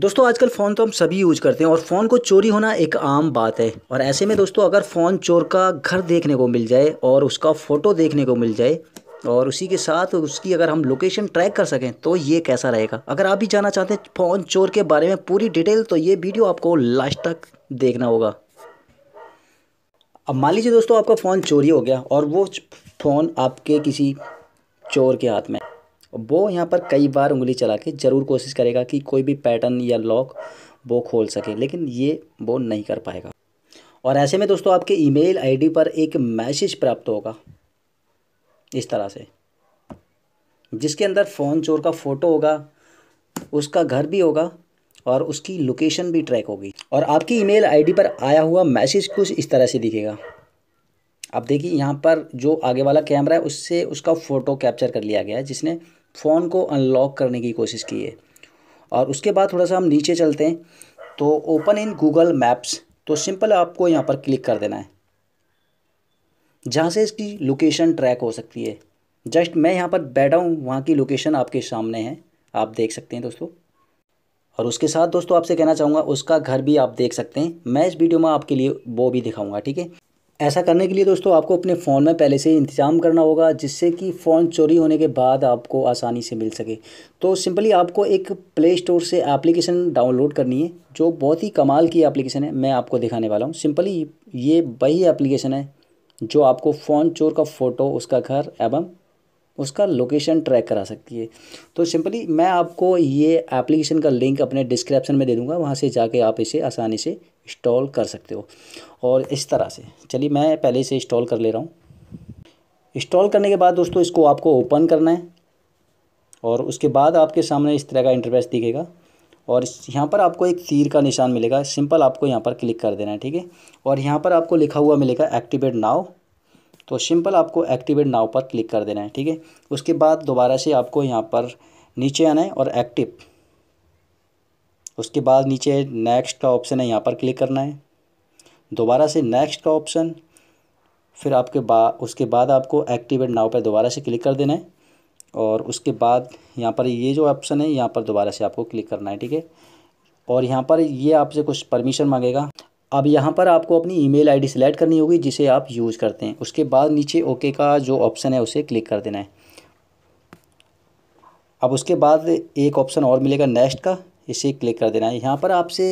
दोस्तों आजकल फ़ोन तो हम सभी यूज करते हैं और फ़ोन को चोरी होना एक आम बात है और ऐसे में दोस्तों अगर फ़ोन चोर का घर देखने को मिल जाए और उसका फ़ोटो देखने को मिल जाए और उसी के साथ उसकी अगर हम लोकेशन ट्रैक कर सकें तो ये कैसा रहेगा अगर आप भी जानना चाहते हैं फ़ोन चोर के बारे में पूरी डिटेल तो ये वीडियो आपको लास्ट तक देखना होगा अब मान लीजिए दोस्तों आपका फ़ोन चोरी हो गया और वो फ़ोन आपके किसी चोर के हाथ में वो यहाँ पर कई बार उंगली चला के ज़रूर कोशिश करेगा कि कोई भी पैटर्न या लॉक वो खोल सके लेकिन ये वो नहीं कर पाएगा और ऐसे में दोस्तों आपके ईमेल आईडी पर एक मैसेज प्राप्त होगा इस तरह से जिसके अंदर फ़ोन चोर का फ़ोटो होगा उसका घर भी होगा और उसकी लोकेशन भी ट्रैक होगी और आपकी ईमेल आईडी पर आया हुआ मैसेज कुछ इस तरह से दिखेगा आप देखिए यहाँ पर जो आगे वाला कैमरा है उससे उसका फ़ोटो कैप्चर कर लिया गया है जिसने फ़ोन को अनलॉक करने की कोशिश की है और उसके बाद थोड़ा सा हम नीचे चलते हैं तो ओपन इन गूगल मैप्स तो सिंपल आपको यहाँ पर क्लिक कर देना है जहाँ से इसकी लोकेशन ट्रैक हो सकती है जस्ट मैं यहाँ पर बैठा हूँ वहाँ की लोकेशन आपके सामने है आप देख सकते हैं दोस्तों और उसके साथ दोस्तों आपसे कहना चाहूँगा उसका घर भी आप देख सकते हैं मैं इस वीडियो में आपके लिए वो भी दिखाऊँगा ठीक है ऐसा करने के लिए दोस्तों आपको अपने फ़ोन में पहले से ही इंतजाम करना होगा जिससे कि फ़ोन चोरी होने के बाद आपको आसानी से मिल सके तो सिंपली आपको एक प्ले स्टोर से एप्लीकेशन डाउनलोड करनी है जो बहुत ही कमाल की एप्लीकेशन है मैं आपको दिखाने वाला हूँ सिंपली ये वही एप्लीकेशन है जो आपको फ़ोन चोर का फ़ोटो उसका घर एवं उसका लोकेशन ट्रैक करा सकती है तो सिंपली मैं आपको ये एप्लीकेशन का लिंक अपने डिस्क्रिप्शन में दे दूँगा वहाँ से जाके आप इसे आसानी से इंस्टॉल कर सकते हो और इस तरह से चलिए मैं पहले से इंस्टॉल कर ले रहा हूँ इंस्टॉल करने के बाद दोस्तों इसको आपको ओपन करना है और उसके बाद आपके सामने इस तरह का इंटरफेस दिखेगा और यहाँ पर आपको एक तीर का निशान मिलेगा सिंपल आपको यहाँ पर क्लिक कर देना है ठीक है और यहाँ पर आपको लिखा हुआ मिलेगा एक्टिवेट नाव तो सिंपल आपको एक्टिवेट नाव पर क्लिक कर देना है ठीक है उसके बाद दोबारा से आपको यहाँ पर नीचे आना है और एक्टिव उसके बाद नीचे नेक्स्ट का ऑप्शन है यहाँ पर क्लिक करना है दोबारा से नेक्स्ट का ऑप्शन फिर आपके बा उसके बाद आपको एक्टिवेट नाव पर दोबारा से क्लिक कर देना है और उसके बाद यहाँ पर ये जो ऑप्शन है यहाँ पर दोबारा से आपको क्लिक करना है ठीक है और यहाँ पर ये आपसे कुछ परमिशन मांगेगा अब यहाँ पर आपको अपनी ईमेल आईडी सेलेक्ट करनी होगी जिसे आप यूज़ करते हैं उसके बाद नीचे ओके का जो ऑप्शन है उसे क्लिक कर देना है अब उसके बाद एक ऑप्शन और मिलेगा नेक्स्ट का इसे क्लिक कर देना है यहाँ पर आपसे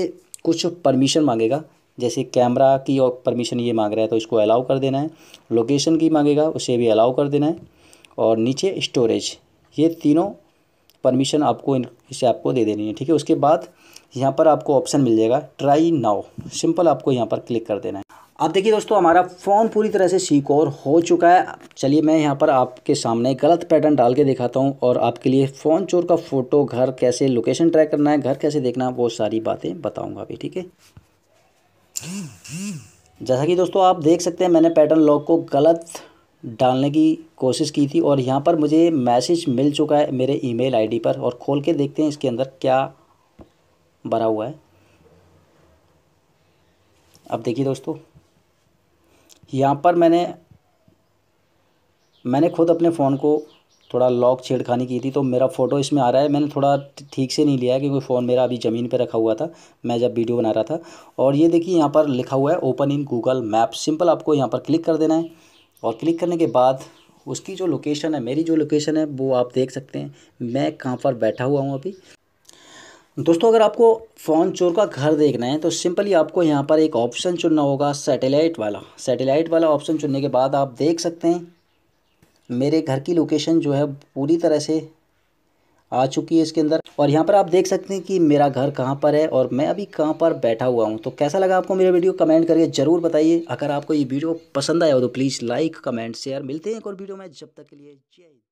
कुछ परमिशन मांगेगा जैसे कैमरा की और परमिशन ये मांग रहा है तो इसको अलाउ कर देना है लोकेशन की मांगेगा उसे भी अलाउ कर देना है और नीचे स्टोरेज ये तीनों परमिशन आपको इन इसे आपको दे देनी है ठीक है उसके बाद यहाँ पर आपको ऑप्शन मिल जाएगा ट्राई नाउ सिंपल आपको यहाँ पर क्लिक कर देना है आप देखिए दोस्तों हमारा फोन पूरी तरह से सिक्योर हो चुका है चलिए मैं यहाँ पर आपके सामने गलत पैटर्न डाल के दिखाता हूँ और आपके लिए फ़ोन चोर का फ़ोटो घर कैसे लोकेशन ट्रैक करना है घर कैसे देखना वो सारी बातें बताऊँगा अभी ठीक है जैसा कि दोस्तों आप देख सकते हैं मैंने पैटर्न लॉक को गलत डालने की कोशिश की थी और यहाँ पर मुझे मैसेज मिल चुका है मेरे ईमेल आईडी पर और खोल के देखते हैं इसके अंदर क्या भरा हुआ है अब देखिए दोस्तों यहाँ पर मैंने मैंने खुद अपने फ़ोन को थोड़ा लॉक छेड़खानी की थी तो मेरा फ़ोटो इसमें आ रहा है मैंने थोड़ा ठीक से नहीं लिया है क्योंकि फ़ोन मेरा अभी ज़मीन पर रखा हुआ था मैं जब वीडियो बना रहा था और ये देखिए यहाँ पर लिखा हुआ है open in Google map simple आपको यहाँ पर क्लिक कर देना है और क्लिक करने के बाद उसकी जो लोकेशन है मेरी जो लोकेशन है वो आप देख सकते हैं मैं कहाँ पर बैठा हुआ हूँ अभी दोस्तों अगर आपको फ़ोन चोर का घर देखना है तो सिंपली आपको यहाँ पर एक ऑप्शन चुनना होगा सैटेलाइट वाला सैटेलाइट वाला ऑप्शन चुनने के बाद आप देख सकते हैं मेरे घर की लोकेशन जो है पूरी तरह से आ चुकी है इसके अंदर और यहाँ पर आप देख सकते हैं कि मेरा घर कहाँ पर है और मैं अभी कहाँ पर बैठा हुआ हूँ तो कैसा लगा आपको मेरा वीडियो कमेंट करके ज़रूर बताइए अगर आपको ये वीडियो पसंद आया हो तो प्लीज़ लाइक कमेंट शेयर मिलते हैं एक और वीडियो में जब तक के लिए जय